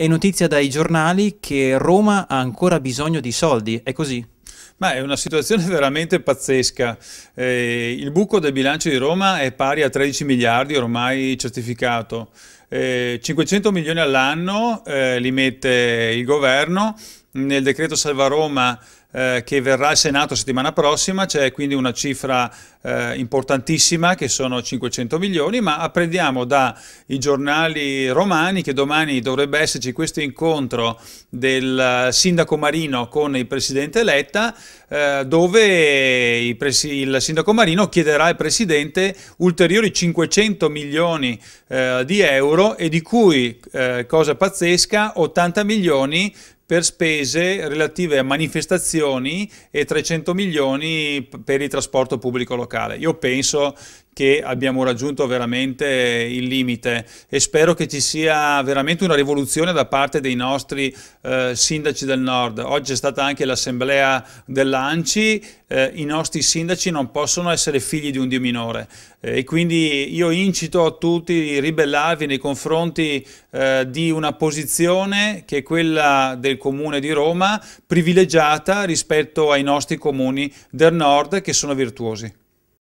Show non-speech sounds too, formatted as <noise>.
È notizia dai giornali che Roma ha ancora bisogno di soldi, è così? Ma è una situazione <laughs> veramente pazzesca. Eh, il buco del bilancio di Roma è pari a 13 miliardi ormai certificato. Eh, 500 milioni all'anno eh, li mette il governo. Nel decreto Salva Roma eh, che verrà al Senato settimana prossima, c'è quindi una cifra eh, importantissima che sono 500 milioni, ma apprendiamo dai giornali romani che domani dovrebbe esserci questo incontro del eh, sindaco Marino con il presidente Letta, eh, dove il, il, sindaco Marino chiederà al presidente ulteriori 500 milioni eh, di euro e di cui, eh, cosa pazzesca, 80 milioni per spese relative a manifestazioni abitazioni e 300 milioni per il trasporto pubblico locale. Io penso che abbiamo raggiunto veramente il limite e spero che ci sia veramente una rivoluzione da parte dei nostri eh, sindaci del nord. Oggi è stata anche l'assemblea dell'ANCI, eh, i nostri sindaci non possono essere figli di un dio minore eh, e quindi io incito a tutti a ribellarvi nei confronti eh, di una posizione che è quella del comune di Roma privilegiata rispetto ai nostri comuni del nord che sono virtuosi.